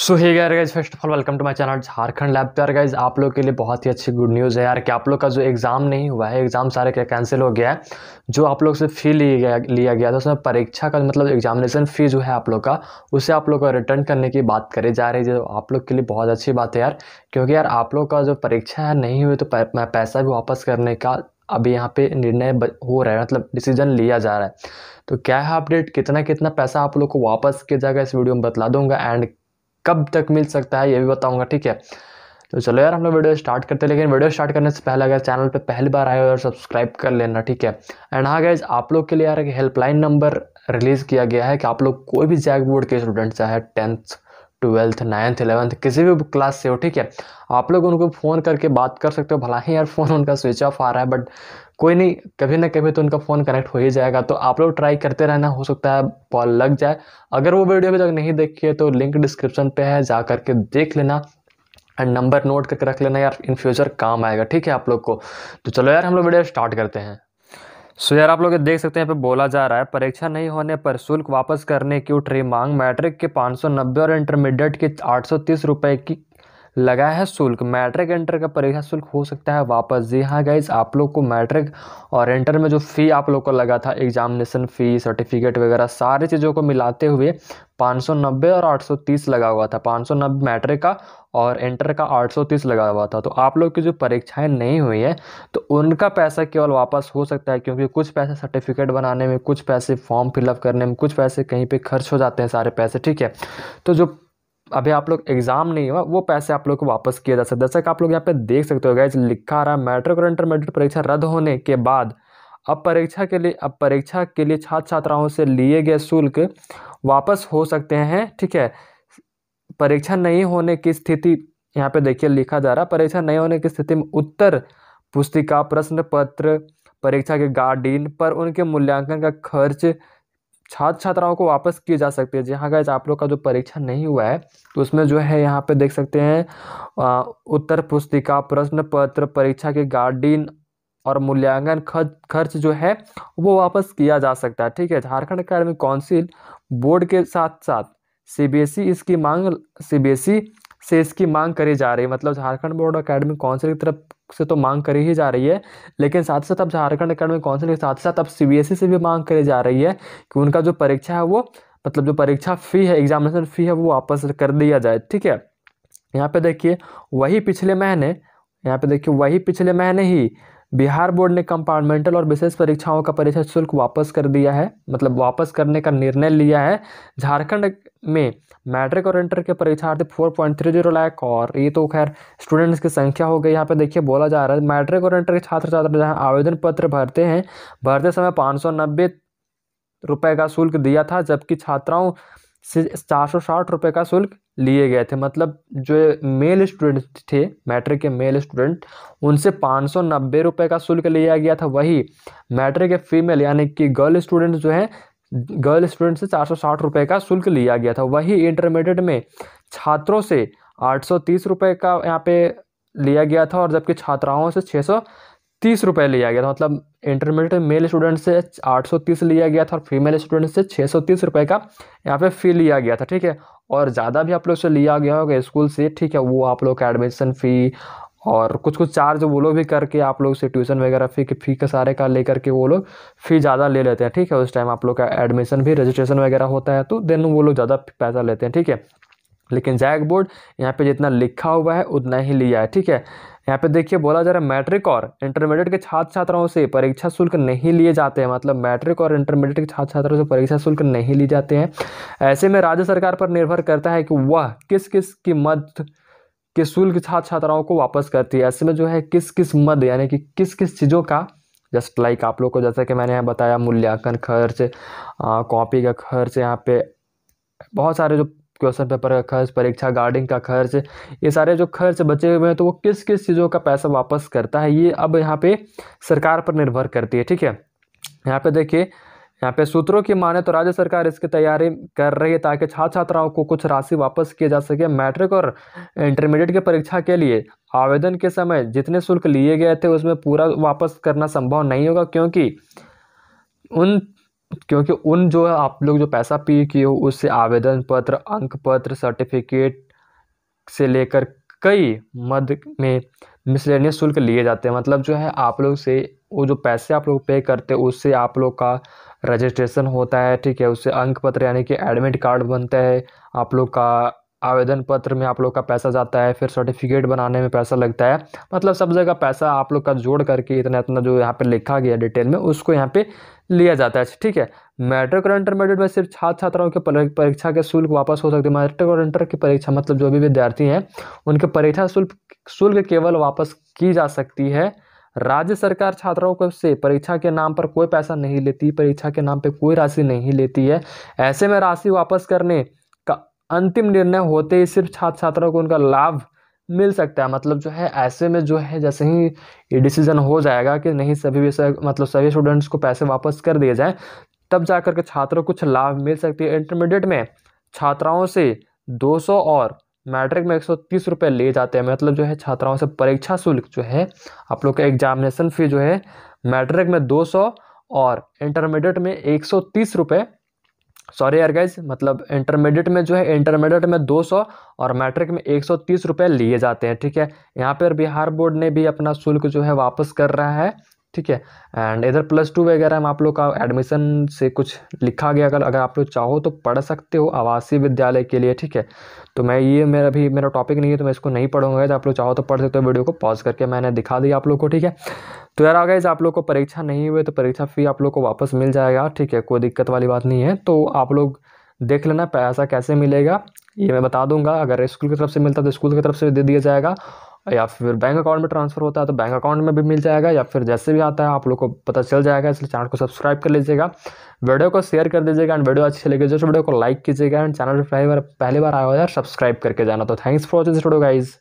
सो hey यार guys first of all welcome to my channel Jharkhand lab यार guys आप लोग के लिए बहुत ही अच्छी गुड न्यूज़ है यार कि आप लोग का जो एग्ज़ाम नहीं हुआ है एग्ज़ाम सारे क्या कैंसिल हो गया है जो आप लोग से फ़ी लिया गया लिया गया था उसमें परीक्षा का मतलब एग्जामिनेशन फ़ी जो है आप लोग का उसे आप लोग को रिटर्न करने की बात करी जा रही है जो आप लोग के लिए बहुत अच्छी बात है यार क्योंकि यार आप लोग का जो परीक्षा है नहीं हुई तो पैसा भी वापस करने का अभी यहाँ पे निर्णय हो रहा है मतलब डिसीजन लिया जा रहा है तो क्या है अपडेट कितना कितना पैसा आप लोग को वापस किया जाएगा इस वीडियो में बतला दूंगा एंड कब तक मिल सकता है ये भी बताऊँगा ठीक है तो चलो यार हम लोग वीडियो स्टार्ट करते हैं लेकिन वीडियो स्टार्ट करने से पहले अगर चैनल पे पहली बार आए हो और सब्सक्राइब कर लेना ठीक है एंड हाँ गाइज आप लोग के लिए यार एक हेल्पलाइन नंबर रिलीज़ किया गया है कि आप लोग कोई भी जैक बोर्ड के स्टूडेंट चाहे टेंथ ट्वेल्थ नाइन्थ इलेवंथ किसी भी क्लास से हो ठीक है आप लोग उनको फ़ोन करके बात कर सकते हो भला ही यार फ़ोन उनका स्विच ऑफ आ रहा है बट कोई नहीं कभी ना कभी तो उनका फ़ोन कनेक्ट हो ही जाएगा तो आप लोग ट्राई करते रहना हो सकता है बॉल लग जाए अगर वो वीडियो अभी तक नहीं देखी है तो लिंक डिस्क्रिप्शन पे है जा करके देख लेना एंड नंबर नोट करके रख लेना यार इन फ्यूचर काम आएगा ठीक है आप लोग को तो चलो यार हम लोग वीडियो स्टार्ट करते हैं सो so यार आप लोग देख सकते हैं यहाँ पे बोला जा रहा है परीक्षा नहीं होने पर शुल्क वापस करने की उठ रही मांग मैट्रिक के 590 और इंटरमीडिएट सौ तीस रुपए की लगाया है शुल्क मैट्रिक इंटर का परीक्षा शुल्क हो सकता है वापस जी हाँ गाइज आप लोग को मैट्रिक और इंटर में जो फ़ी आप लोग को लगा था एग्जामिनेशन फ़ी सर्टिफिकेट वगैरह सारी चीज़ों को मिलाते हुए 590 और 830 लगा हुआ था 590 मैट्रिक का और इंटर का 830 लगा हुआ था तो आप लोग की जो परीक्षाएं नहीं हुई है तो उनका पैसा केवल वापस हो सकता है क्योंकि कुछ पैसे सर्टिफिकेट बनाने में कुछ पैसे फॉर्म फिलअप करने में कुछ पैसे कहीं पे खर्च हो जाते हैं सारे पैसे ठीक है तो जो अभी आप लोग एग्जाम नहीं हुआ वो पैसे आप लोग को वापस किया जा सकता है जैसा कि आप लोग यहाँ पे देख सकते हो गैस लिखा आ रहा है मैट्रिक और इंटरमीडिएट परीक्षा रद्द होने के बाद अब परीक्षा के लिए अब परीक्षा के लिए छात्र छात्राओं से लिए गए शुल्क वापस हो सकते हैं ठीक है परीक्षा नहीं होने की स्थिति यहाँ पे देखिए लिखा जा रहा है परीक्षा नहीं होने की स्थिति में उत्तर पुस्तिका प्रश्न पत्र परीक्षा के गार्डियन पर उनके मूल्यांकन का खर्च छात्र छात्राओं को वापस किए जा सकते हैं जहाँ गए आप लोग का जो परीक्षा नहीं हुआ है तो उसमें जो है यहाँ पे देख सकते हैं उत्तर पुस्तिका प्रश्न पत्र परीक्षा के गार्डिन और मूल्यांकन खर्च खर्च जो है वो वापस किया जा सकता है ठीक है झारखंड अकेडमिक काउंसिल बोर्ड के साथ साथ सी इसकी मांग सी e से इसकी मांग करी जा रही है मतलब झारखंड बोर्ड अकेडमिक काउंसिल की तरफ से तो मांग करी ही जा रही है लेकिन साथ साथ अब झारखंड अकेडमिक काउंसिल के साथ साथ अब सीबीएसई e से भी मांग करी जा रही है कि उनका जो परीक्षा है वो मतलब जो परीक्षा फ़ी है एग्जामिनेशन फ़ी है वो वापस कर दिया जाए ठीक है यहाँ पे देखिए वही पिछले महीने यहाँ पे देखिए वही पिछले महीने ही बिहार बोर्ड ने कंपार्टमेंटल और विशेष परीक्षाओं का परीक्षा शुल्क वापस कर दिया है मतलब वापस करने का निर्णय लिया है झारखंड में मैट्रिक और इंटर के परीक्षार्थी four point three zero lakh और ये तो खैर स्टूडेंट्स की संख्या हो गई यहाँ पे देखिए बोला जा रहा है मैट्रिक और इंटर के छात्र छात्र जहाँ आवेदन पत्र भरते हैं भरते समय पाँच सौ नब्बे रुपये का शुल्क दिया था जबकि छात्राओं से चार सौ साठ रुपये का शुल्क लिए गए थे मतलब जो मेल स्टूडेंट थे मैट्रिक के मेल स्टूडेंट उनसे पाँच सौ नब्बे रुपये का शुल्क लिया गया था वही मैट्रिक के फीमेल यानी कि गर्ल स्टूडेंट जो हैं गर्ल स्टूडेंट से चार सौ साठ रुपये का शुल्क लिया गया था वही इंटरमीडिएट में छात्रों से आठ सौ तीस रुपये का यहाँ पे लिया गया था और जबकि छात्राओं से छः सौ तीस रुपये लिया गया था मतलब इंटरमीडिएट मेल स्टूडेंट से तीस लिया गया था और फीमेल स्टूडेंट से तीस रुपये का यहाँ पे फ़ी लिया गया था ठीक है और ज़्यादा भी आप लोग से लिया गया होगा स्कूल से ठीक है वो आप लोग का एडमिशन फ़ी और कुछ कुछ चार्ज वो लोग भी करके आप लोग से ट्यूशन वगैरह फ़ी के फ़ी का सारे का लेकर के वो लोग फ़ी ज़्यादा ले लेते हैं ठीक है उस टाइम आप लोग का एडमिशन भी रजिस्ट्रेशन वगैरह होता है तो देन वो लोग ज़्यादा पैसा लेते हैं ठीक है लेकिन जैक बोर्ड यहाँ पर जितना लिखा हुआ है उतना ही लिया है ठीक है यहाँ पे देखिए बोला जा रहा है मैट्रिक और इंटरमीडिएट के छात्र छात्राओं से परीक्षा शुल्क नहीं लिए जाते हैं मतलब मैट्रिक और इंटरमीडिएट के छात्र छात्राओं से परीक्षा शुल्क नहीं लिए जाते हैं ऐसे में राज्य सरकार पर निर्भर करता है कि वह किस किस की मद के शुल्क छात्र छात्राओं को वापस करती है ऐसे में जो है किस किस मद यानी कि किस किस चीज़ों का जस्ट लाइक आप लोग को जैसा कि मैंने यहाँ बताया मूल्यांकन खर्च कॉपी का खर्च यहाँ पे बहुत सारे जो क्वेश्चन पेपर का खर्च परीक्षा गार्डिंग का खर्च ये सारे जो खर्च बचे हुए हैं तो वो किस किस चीज़ों का पैसा वापस करता है ये अब यहाँ पे सरकार पर निर्भर करती है ठीक है यहाँ पे देखिए यहाँ पे सूत्रों की माने तो राज्य सरकार इसकी तैयारी कर रही है ताकि छात्र छात्राओं को कुछ राशि वापस किए जा सके मैट्रिक और इंटरमीडिएट की परीक्षा के लिए आवेदन के समय जितने शुल्क लिए गए थे उसमें पूरा वापस करना संभव नहीं होगा क्योंकि उन क्योंकि उन जो है आप लोग जो पैसा पे किए हो उससे आवेदन पत्र अंक पत्र सर्टिफिकेट से लेकर कई मद में मिसलेनियस शुल्क लिए जाते हैं मतलब जो है आप लोग से वो जो पैसे आप लोग पे करते हैं उससे आप लोग का रजिस्ट्रेशन होता है ठीक है उससे अंक पत्र यानी कि एडमिट कार्ड बनता है आप लोग का आवेदन पत्र में आप लोग का पैसा जाता है फिर सर्टिफिकेट बनाने में पैसा लगता है मतलब सब जगह पैसा आप लोग का जोड़ करके इतना इतना जो यहाँ पे लिखा गया डिटेल में उसको यहाँ पे लिया जाता है ठीक है मैट्रिक और इंटरमीडिएट में सिर्फ छात्र छात्राओं के परीक्षा के शुल्क वापस हो सकते हैं मैट्रिक और इंटर की परीक्षा मतलब जो भी विद्यार्थी हैं उनके परीक्षा शुल्क शुल्क केवल वापस की जा सकती है राज्य सरकार छात्रों को से परीक्षा के नाम पर कोई पैसा नहीं लेती परीक्षा के नाम पर कोई राशि नहीं लेती है ऐसे में राशि वापस करने अंतिम निर्णय होते ही सिर्फ छात्र छात्राओं को उनका लाभ मिल सकता है मतलब जो है ऐसे में जो है जैसे ही ये डिसीजन हो जाएगा कि नहीं सभी विषय मतलब सभी स्टूडेंट्स को पैसे वापस कर दिए जाए तब जा कर के छात्रों को कुछ लाभ मिल सकती है इंटरमीडिएट में छात्राओं से 200 और मैट्रिक में एक सौ ले जाते हैं मतलब जो है छात्राओं से परीक्षा शुल्क जो है आप लोग का एग्जामिनेशन फ़ी जो है मैट्रिक में 200 और इंटरमीडिएट में एक रुपए सॉरी यार गाइज मतलब इंटरमीडिएट में जो है इंटरमीडिएट में 200 और मैट्रिक में 130 रुपए लिए जाते हैं ठीक है यहाँ पर बिहार बोर्ड ने भी अपना शुल्क जो है वापस कर रहा है ठीक है एंड इधर प्लस टू वगैरह में आप लोग का एडमिशन से कुछ लिखा गया अगर अगर आप लोग चाहो तो पढ़ सकते हो आवासीय विद्यालय के लिए ठीक है तो मैं ये मेरा भी मेरा टॉपिक नहीं है तो मैं इसको नहीं पढ़ूंगा तो आप लोग चाहो तो पढ़ सकते हो वीडियो को पॉज करके मैंने दिखा दिया आप लोग को ठीक है तो यार अगर आप लोग को परीक्षा नहीं हुई तो परीक्षा फ़ी आप लोग को वापस मिल जाएगा ठीक है कोई दिक्कत वाली बात नहीं है तो आप लोग देख लेना पैसा कैसे मिलेगा ये मैं बता दूंगा अगर स्कूल की तरफ से मिलता तो स्कूल की तरफ से दे दिया जाएगा या फिर बैंक अकाउंट में ट्रांसफ़र होता है तो बैंक अकाउंट में भी मिल जाएगा या फिर जैसे भी आता है आप लोग को पता चल जाएगा इसलिए चैनल को सब्सक्राइब कर लीजिएगा वीडियो को शेयर कर दीजिएगा एंड वीडियो अच्छी लगे जैसे वीडियो को लाइक कीजिएगा एंड चैनल पर पहली बार आया हो यार सब्सक्राइब करके जाना तो thanks for watching video guys